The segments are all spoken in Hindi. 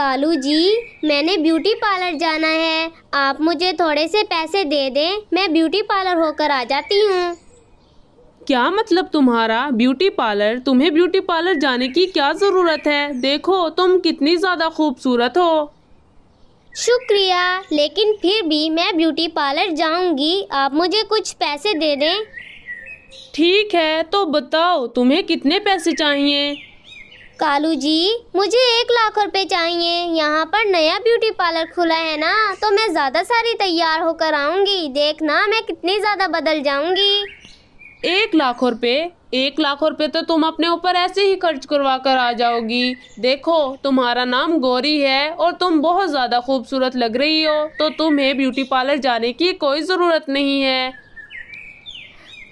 कालू जी मैंने ब्यूटी पार्लर जाना है आप मुझे थोड़े से पैसे दे दें मैं ब्यूटी पार्लर होकर आ जाती हूँ क्या मतलब तुम्हारा ब्यूटी पार्लर तुम्हें ब्यूटी पार्लर जाने की क्या ज़रूरत है देखो तुम कितनी ज़्यादा खूबसूरत हो शुक्रिया लेकिन फिर भी मैं ब्यूटी पार्लर जाऊंगी आप मुझे कुछ पैसे दे दें ठीक है तो बताओ तुम्हें कितने पैसे चाहिए कालू जी मुझे एक लाख रुपए चाहिए यहाँ पर नया ब्यूटी पार्लर खुला है ना तो मैं ज़्यादा सारी तैयार होकर आऊंगी देखना मैं कितनी ज़्यादा बदल जाऊंगी एक लाख रुपए एक लाख रुपए तो तुम अपने ऊपर ऐसे ही खर्च करवा कर आ जाओगी देखो तुम्हारा नाम गौरी है और तुम बहुत ज़्यादा खूबसूरत लग रही हो तो तुम्हें ब्यूटी पार्लर जाने की कोई ज़रूरत नहीं है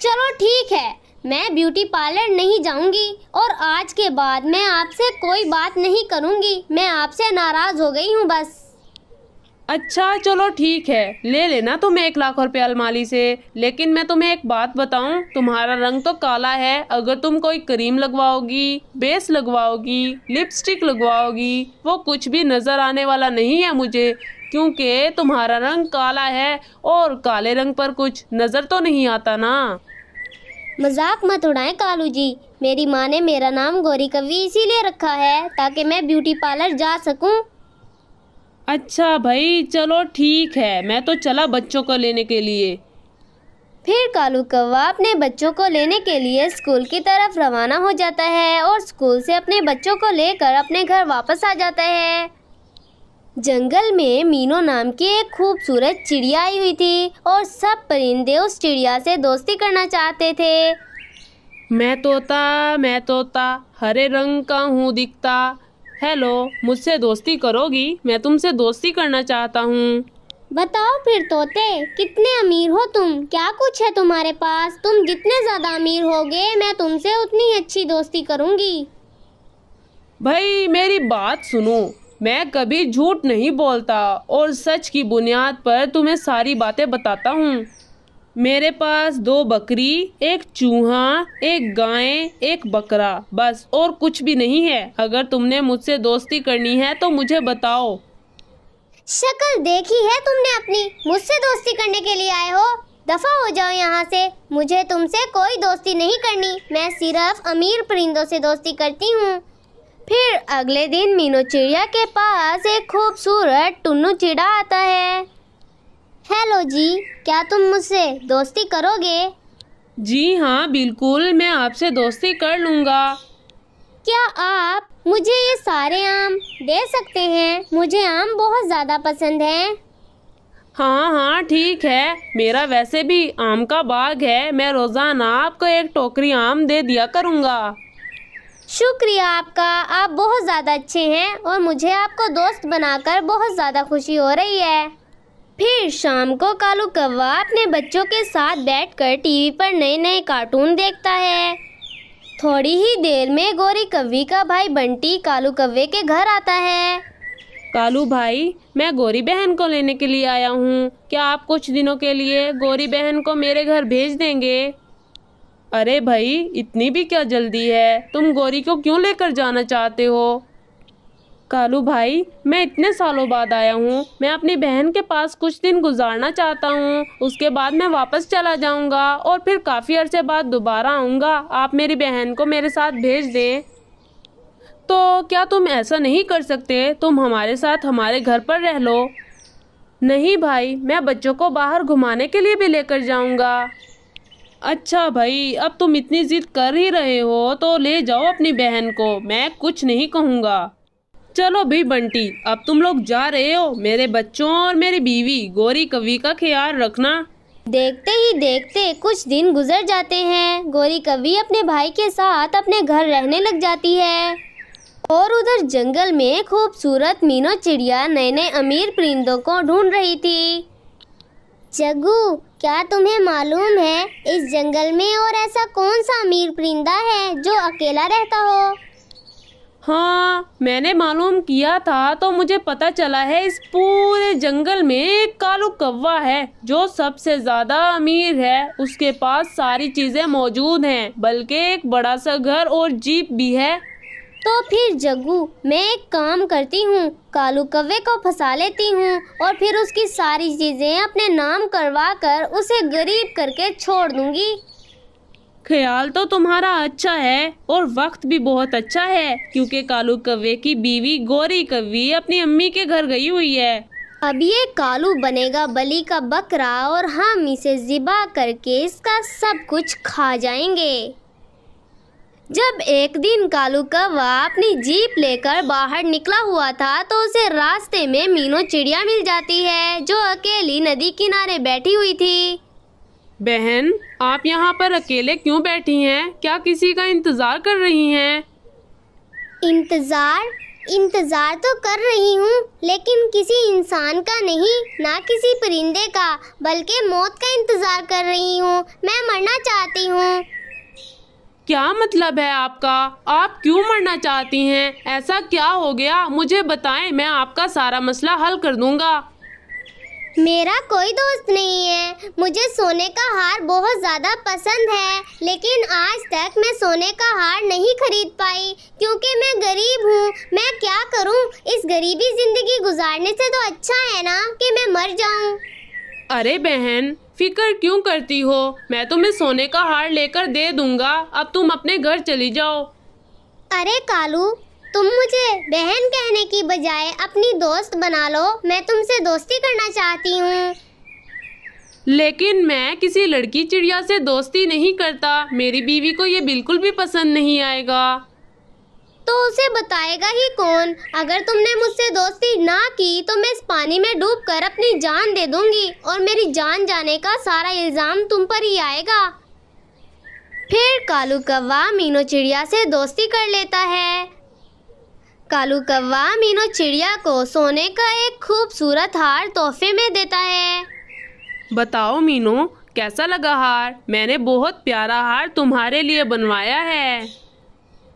चलो ठीक है मैं ब्यूटी पार्लर नहीं जाऊंगी और आज के बाद मैं आपसे कोई बात नहीं करूंगी मैं आपसे नाराज़ हो गई हूँ बस अच्छा चलो ठीक है ले लेना तुम एक लाख रुपए अलमारी से लेकिन मैं तुम्हें एक बात बताऊं तुम्हारा रंग तो काला है अगर तुम कोई क्रीम लगवाओगी बेस लगवाओगी लिपस्टिक लगवाओगी वो कुछ भी नज़र आने वाला नहीं है मुझे क्योंकि तुम्हारा रंग काला है और काले रंग पर कुछ नज़र तो नहीं आता ना मजाक मत उड़ाएं कालू जी मेरी माँ ने मेरा नाम गौरी कवि इसीलिए रखा है ताकि मैं ब्यूटी पार्लर जा सकूं। अच्छा भाई चलो ठीक है मैं तो चला बच्चों को लेने के लिए फिर कालू कौवा अपने बच्चों को लेने के लिए स्कूल की तरफ रवाना हो जाता है और स्कूल से अपने बच्चों को लेकर अपने घर वापस आ जाता है जंगल में मीनो नाम की एक खूबसूरत चिड़िया आई हुई थी और सब परिंदे उस चिड़िया से दोस्ती करना चाहते थे मैं तोता मैं तोता हरे रंग का हूँ दिखता हेलो मुझसे दोस्ती करोगी मैं तुमसे दोस्ती करना चाहता हूँ बताओ फिर तोते कितने अमीर हो तुम क्या कुछ है तुम्हारे पास तुम जितने ज़्यादा अमीर होगे मैं तुमसे उतनी अच्छी दोस्ती करूँगी भाई मेरी बात सुनो मैं कभी झूठ नहीं बोलता और सच की बुनियाद पर तुम्हें सारी बातें बताता हूँ मेरे पास दो बकरी एक चूहा एक गाय एक बकरा बस और कुछ भी नहीं है अगर तुमने मुझसे दोस्ती करनी है तो मुझे बताओ शक्ल देखी है तुमने अपनी मुझसे दोस्ती करने के लिए आए हो दफा हो जाओ यहाँ से मुझे तुमसे कोई दोस्ती नहीं करनी मैं सिर्फ अमीर परिंदों से दोस्ती करती हूँ फिर अगले दिन मीनू चिड़िया के पास एक खूबसूरत टुन्नू चिड़ा आता है हेलो जी क्या तुम मुझसे दोस्ती करोगे जी हाँ बिल्कुल मैं आपसे दोस्ती कर लूँगा क्या आप मुझे ये सारे आम दे सकते हैं मुझे आम बहुत ज़्यादा पसंद हैं हाँ हाँ ठीक है मेरा वैसे भी आम का बाग है मैं रोज़ाना आपको एक टोकरी आम दे दिया करूँगा शुक्रिया आपका आप बहुत ज़्यादा अच्छे हैं और मुझे आपको दोस्त बनाकर बहुत ज़्यादा खुशी हो रही है फिर शाम को कालू कौवा अपने बच्चों के साथ बैठकर टीवी पर नए नए कार्टून देखता है थोड़ी ही देर में गौरी कवि का भाई बंटी कालू कौवे के घर आता है कालू भाई मैं गौरी बहन को लेने के लिए आया हूँ क्या आप कुछ दिनों के लिए गौरी बहन को मेरे घर भेज देंगे अरे भाई इतनी भी क्या जल्दी है तुम गौरी को क्यों लेकर जाना चाहते हो कालू भाई मैं इतने सालों बाद आया हूँ मैं अपनी बहन के पास कुछ दिन गुजारना चाहता हूँ उसके बाद मैं वापस चला जाऊँगा और फिर काफ़ी अरसे बाद दोबारा आऊँगा आप मेरी बहन को मेरे साथ भेज दें तो क्या तुम ऐसा नहीं कर सकते तुम हमारे साथ हमारे घर पर रह लो नहीं भाई मैं बच्चों को बाहर घुमाने के लिए भी लेकर जाऊँगा अच्छा भाई अब तुम इतनी जिद कर ही रहे हो तो ले जाओ अपनी बहन को मैं कुछ नहीं कहूँगा चलो भी बंटी अब तुम लोग जा रहे हो मेरे बच्चों और मेरी बीवी गोरी कवि का ख्याल रखना देखते ही देखते कुछ दिन गुजर जाते हैं गोरी कवि अपने भाई के साथ अपने घर रहने लग जाती है और उधर जंगल में खूबसूरत मीनो चिड़िया नए नए अमीर परिंदों को ढूंढ रही थी जगू क्या तुम्हें मालूम है इस जंगल में और ऐसा कौन सा अमीर परिंदा है जो अकेला रहता हो हाँ मैंने मालूम किया था तो मुझे पता चला है इस पूरे जंगल में एक कालू कौवा है जो सबसे ज़्यादा अमीर है उसके पास सारी चीज़ें मौजूद हैं बल्कि एक बड़ा सा घर और जीप भी है तो फिर जग्गू मैं एक काम करती हूँ कालू कव्वे को फंसा लेती हूँ और फिर उसकी सारी चीज़ें अपने नाम करवा कर उसे गरीब करके छोड़ दूंगी ख्याल तो तुम्हारा अच्छा है और वक्त भी बहुत अच्छा है क्योंकि कालू कव्वे की बीवी गोरी कव्वी अपनी अम्मी के घर गई हुई है अब ये कालू बनेगा बली का बकरा और हम इसे जिबा करके इसका सब कुछ खा जाएंगे जब एक दिन कालू कौवा अपनी जीप लेकर बाहर निकला हुआ था तो उसे रास्ते में मीनू चिड़िया मिल जाती है जो अकेली नदी किनारे बैठी हुई थी बहन आप यहाँ पर अकेले क्यों बैठी हैं क्या किसी का इंतज़ार कर रही हैं इंतज़ार इंतज़ार तो कर रही हूँ लेकिन किसी इंसान का नहीं ना किसी परिंदे का बल्कि मौत का इंतज़ार कर रही हूँ मैं मरना चाहती हूँ क्या मतलब है आपका आप क्यों मरना चाहती हैं ऐसा क्या हो गया मुझे बताएं मैं आपका सारा मसला हल कर दूंगा मेरा कोई दोस्त नहीं है मुझे सोने का हार बहुत ज़्यादा पसंद है लेकिन आज तक मैं सोने का हार नहीं खरीद पाई क्योंकि मैं गरीब हूँ मैं क्या करूँ इस गरीबी ज़िंदगी गुजारने से तो अच्छा है ना कि मैं मर जाऊँ अरे बहन फिक्र क्यों करती हो मैं तुम्हें सोने का हार लेकर दे दूंगा अब तुम अपने घर चली जाओ अरे कालू तुम मुझे बहन कहने की बजाय अपनी दोस्त बना लो मैं तुमसे दोस्ती करना चाहती हूँ लेकिन मैं किसी लड़की चिड़िया से दोस्ती नहीं करता मेरी बीवी को ये बिल्कुल भी पसंद नहीं आएगा तो उसे बताएगा ही कौन अगर तुमने मुझसे दोस्ती ना की तो मैं इस पानी में डूब कर अपनी जान दे दूंगी और मेरी जान जाने का सारा इल्ज़ाम तुम पर ही आएगा फिर कालू कौवा मीनू चिड़िया से दोस्ती कर लेता है कालू कौवा मीनू चिड़िया को सोने का एक खूबसूरत हार तोहफे में देता है बताओ मीनू कैसा लगा हार मैंने बहुत प्यारा हार तुम्हारे लिए बनवाया है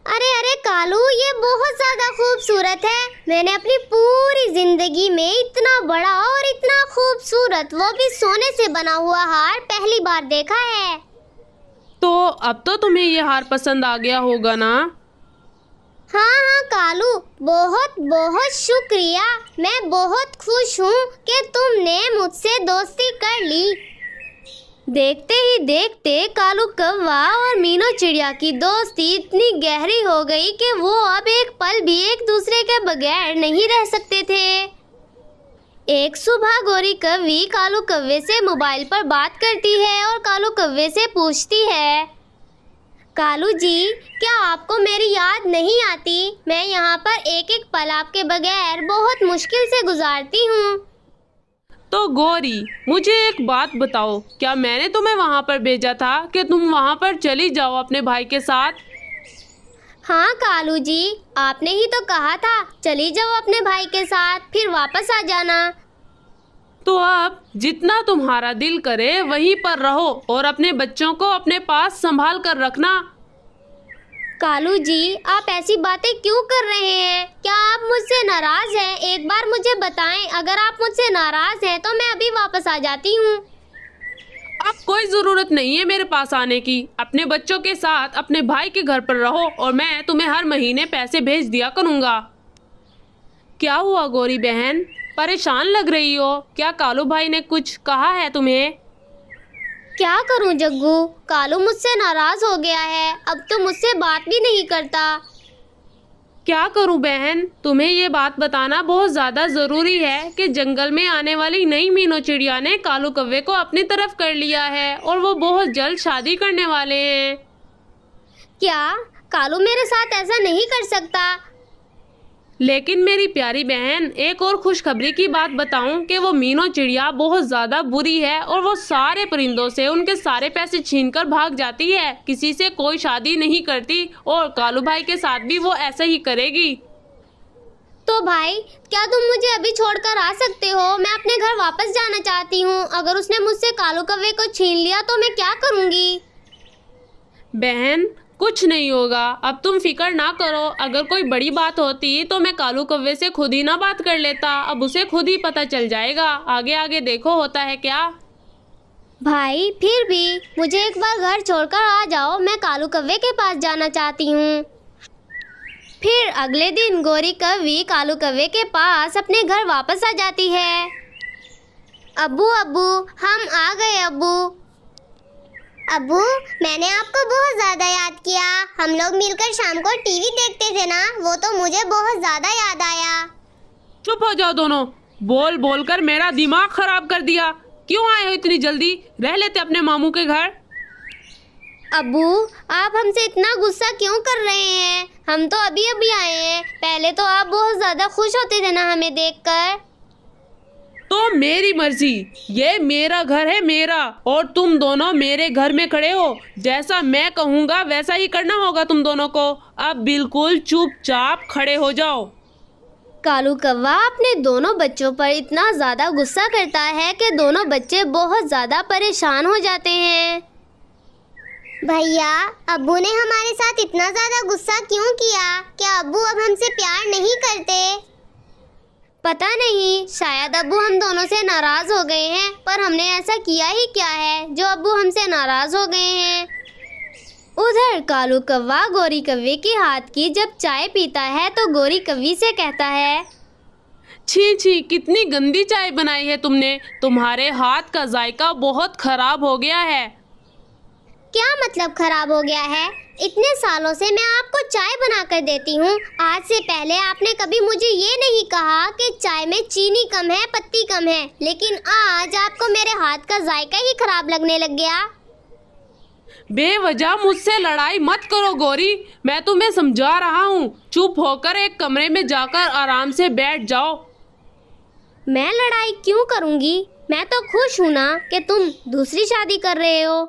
अरे अरे कालू ये बहुत ज़्यादा खूबसूरत है मैंने अपनी पूरी ज़िंदगी में इतना बड़ा और इतना खूबसूरत वो भी सोने से बना हुआ हार पहली बार देखा है तो अब तो तुम्हें ये हार पसंद आ गया होगा ना हाँ हाँ कालू बहुत बहुत शुक्रिया मैं बहुत खुश हूँ कि तुमने मुझसे दोस्ती कर ली देखते ही देखते कालू कौवा और मीनू चिड़िया की दोस्ती इतनी गहरी हो गई कि वो अब एक पल भी एक दूसरे के बगैर नहीं रह सकते थे एक सुबह गोरी कवि कालू कौवे से मोबाइल पर बात करती है और कालू कौवे से पूछती है कालू जी क्या आपको मेरी याद नहीं आती मैं यहाँ पर एक एक पल आपके बगैर बहुत मुश्किल से गुजारती हूँ तो गौरी मुझे एक बात बताओ क्या मैंने तुम्हें वहाँ पर भेजा था कि तुम वहाँ पर चली जाओ अपने भाई के साथ हाँ कालू जी आपने ही तो कहा था चली जाओ अपने भाई के साथ फिर वापस आ जाना तो अब जितना तुम्हारा दिल करे वहीं पर रहो और अपने बच्चों को अपने पास संभाल कर रखना कालू जी आप ऐसी बातें क्यों कर रहे हैं क्या आप मुझसे नाराज हैं? एक बार मुझे बताएं अगर आप मुझसे नाराज हैं तो मैं अभी वापस आ जाती हूँ अब कोई ज़रूरत नहीं है मेरे पास आने की अपने बच्चों के साथ अपने भाई के घर पर रहो और मैं तुम्हें हर महीने पैसे भेज दिया करूँगा क्या हुआ गोरी बहन परेशान लग रही हो क्या कालू भाई ने कुछ कहा है तुम्हें क्या करूं जग्गू कालू मुझसे नाराज हो गया है अब तो मुझसे बात भी नहीं करता क्या करूं बहन तुम्हें ये बात बताना बहुत ज़्यादा ज़रूरी है कि जंगल में आने वाली नई मीनो चिड़िया ने कालू कव्वे को अपनी तरफ कर लिया है और वो बहुत जल्द शादी करने वाले हैं क्या कालू मेरे साथ ऐसा नहीं कर सकता लेकिन मेरी प्यारी बहन एक और खुशखबरी की बात बताऊं कि वो मीनो चिड़िया बहुत ज़्यादा बुरी है और वो सारे परिंदों से उनके सारे पैसे छीन कर भाग जाती है किसी से कोई शादी नहीं करती और कालू भाई के साथ भी वो ऐसा ही करेगी तो भाई क्या तुम मुझे अभी छोड़कर आ सकते हो मैं अपने घर वापस जाना चाहती हूँ अगर उसने मुझसे कालू कव्वे को छीन लिया तो मैं क्या करूँगी बहन कुछ नहीं होगा अब तुम फिक्र ना करो अगर कोई बड़ी बात होती तो मैं कालू कव्वे से खुद ही ना बात कर लेता अब उसे खुद ही पता चल जाएगा आगे आगे देखो होता है क्या भाई फिर भी मुझे एक बार घर छोड़कर आ जाओ मैं कालू कव्वे के पास जाना चाहती हूँ फिर अगले दिन गोरी कवि कालू कव्वे के पास अपने घर वापस आ जाती है अबू अबू हम आ गए अबू अबू मैंने आपको बहुत ज़्यादा याद किया हम लोग मिलकर शाम को टीवी देखते थे ना वो तो मुझे बहुत ज़्यादा याद आया चुप हो जाओ दोनों बोल बोल कर मेरा दिमाग खराब कर दिया क्यों आए हो इतनी जल्दी रह लेते अपने मामू के घर अबू आप हमसे इतना गुस्सा क्यों कर रहे हैं हम तो अभी अभी आए हैं पहले तो आप बहुत ज़्यादा खुश होते थे ना हमें देखकर तो मेरी मर्जी ये मेरा घर है मेरा और तुम दोनों मेरे घर में खड़े हो जैसा मैं कहूँगा वैसा ही करना होगा तुम दोनों को अब बिल्कुल चुपचाप खड़े हो जाओ कालू कौवा अपने दोनों बच्चों पर इतना ज़्यादा गुस्सा करता है कि दोनों बच्चे बहुत ज़्यादा परेशान हो जाते हैं भैया अबू ने हमारे साथ इतना ज़्यादा गुस्सा क्यों किया क्या अबू अब हमसे प्यार नहीं करते पता नहीं शायद अबू हम दोनों से नाराज हो गए हैं पर हमने ऐसा किया ही क्या है जो अबू हमसे नाराज हो गए हैं उधर कालू कव्वा गौरी कव्वे के हाथ की जब चाय पीता है तो गौरी कवि से कहता है छी छी कितनी गंदी चाय बनाई है तुमने तुम्हारे हाथ का जायका बहुत खराब हो गया है क्या मतलब खराब हो गया है इतने सालों से मैं आपको चाय बना कर देती हूँ आज से पहले आपने कभी मुझे ये नहीं कहा कि चाय में चीनी कम है पत्ती कम है लेकिन आज आपको मेरे हाथ का जायका ही खराब लगने लग गया बेवजह मुझसे लड़ाई मत करो गौरी मैं तुम्हें समझा रहा हूँ चुप होकर एक कमरे में जाकर आराम से बैठ जाओ मैं लड़ाई क्यों करूँगी मैं तो खुश हूँ ना कि तुम दूसरी शादी कर रहे हो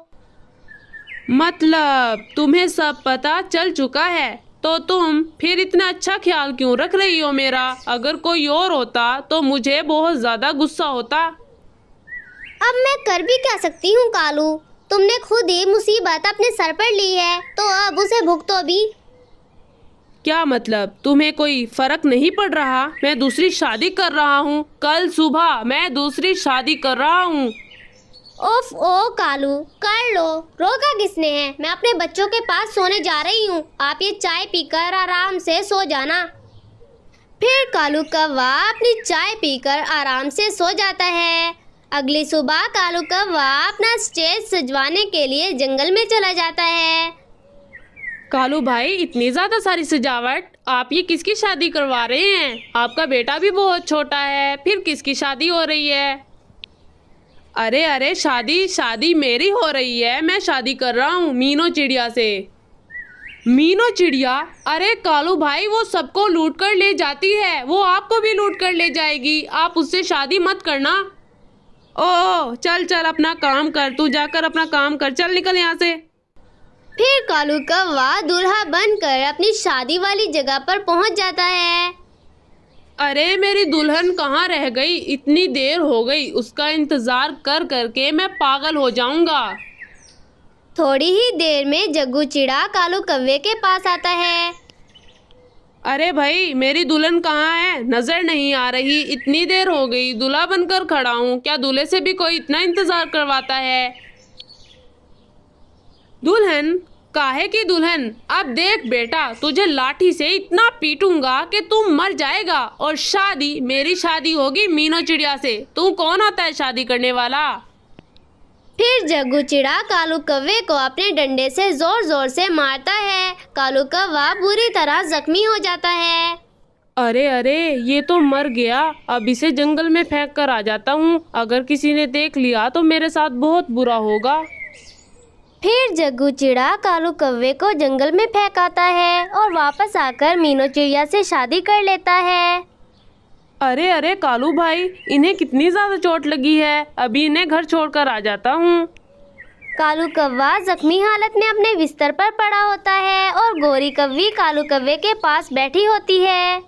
मतलब तुम्हें सब पता चल चुका है तो तुम फिर इतना अच्छा ख्याल क्यों रख रही हो मेरा अगर कोई और होता तो मुझे बहुत ज़्यादा गुस्सा होता अब मैं कर भी क्या सकती हूँ कालू तुमने खुद ही मुसीबत अपने सर पर ली है तो अब उसे भुगतो भी क्या मतलब तुम्हें कोई फर्क नहीं पड़ रहा मैं दूसरी शादी कर रहा हूँ कल सुबह मैं दूसरी शादी कर रहा हूँ ओफ ओ कालू कर लो रोका किसने है मैं अपने बच्चों के पास सोने जा रही हूँ आप ये चाय पीकर आराम से सो जाना फिर कालू कौवा अपनी चाय पीकर आराम से सो जाता है अगली सुबह कालू कौवा अपना स्टेज सजवाने के लिए जंगल में चला जाता है कालू भाई इतनी ज़्यादा सारी सजावट आप ये किसकी शादी करवा रहे हैं आपका बेटा भी बहुत छोटा है फिर किसकी शादी हो रही है अरे अरे शादी शादी मेरी हो रही है मैं शादी कर रहा हूँ मीनो चिड़िया से मीनो चिड़िया अरे कालू भाई वो सबको लूट कर ले जाती है वो आपको भी लूट कर ले जाएगी आप उससे शादी मत करना ओ चल चल अपना काम कर तू जाकर अपना काम कर चल निकल यहाँ से फिर कालू कौवा दूल्हा बनकर अपनी शादी वाली जगह पर पहुंच जाता है अरे मेरी दुल्हन कहाँ रह गई इतनी देर हो गई उसका इंतज़ार कर करके मैं पागल हो जाऊंगा थोड़ी ही देर में जग्गू चिड़ा कालू कव्वे के पास आता है अरे भाई मेरी दुल्हन कहाँ है नज़र नहीं आ रही इतनी देर हो गई दूल्हा बनकर खड़ा हूँ क्या दूल्हे से भी कोई इतना इंतज़ार करवाता है दुल्हन काहे की दुल्हन अब देख बेटा तुझे लाठी से इतना पीटूंगा कि तू मर जाएगा और शादी मेरी शादी होगी मीनो चिड़िया से तू कौन होता है शादी करने वाला फिर जग्गू चिड़ा कालू कव्वे को अपने डंडे से जोर जोर से मारता है कालू कव्वा बुरी तरह जख्मी हो जाता है अरे अरे ये तो मर गया अब इसे जंगल में फेंक कर आ जाता हूँ अगर किसी ने देख लिया तो मेरे साथ बहुत बुरा होगा फिर जग्गू चिड़ा कालू कव्वे को जंगल में फेंकाता है और वापस आकर मीनू चिड़िया से शादी कर लेता है अरे अरे कालू भाई इन्हें कितनी ज्यादा चोट लगी है अभी इन्हें घर छोड़कर आ जाता हूँ कालू कव्वा जख्मी हालत में अपने बिस्तर पर पड़ा होता है और गोरी कव्वी कालू कव्वे के पास बैठी होती है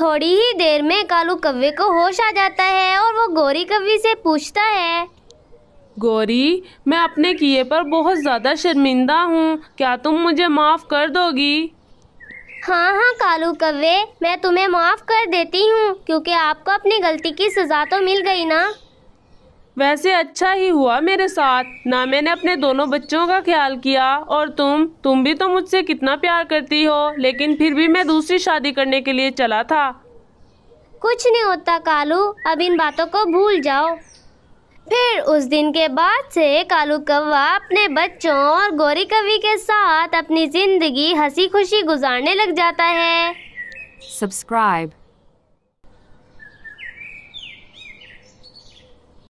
थोड़ी ही देर में कालू कव्वे को होश आ जाता है और वो गोरी कव्वी से पूछता है गौरी मैं अपने किए पर बहुत ज़्यादा शर्मिंदा हूँ क्या तुम मुझे माफ़ कर दोगी हाँ हाँ कालू कव्वे मैं तुम्हें माफ़ कर देती हूँ क्योंकि आपको अपनी गलती की सज़ा तो मिल गई ना वैसे अच्छा ही हुआ मेरे साथ ना मैंने अपने दोनों बच्चों का ख्याल किया और तुम तुम भी तो मुझसे कितना प्यार करती हो लेकिन फिर भी मैं दूसरी शादी करने के लिए चला था कुछ नहीं होता कालू अब इन बातों को भूल जाओ फिर उस दिन के बाद से कालू कौवा अपने बच्चों और गौरी कवि के साथ अपनी जिंदगी हंसी खुशी गुजारने लग जाता है सब्सक्राइब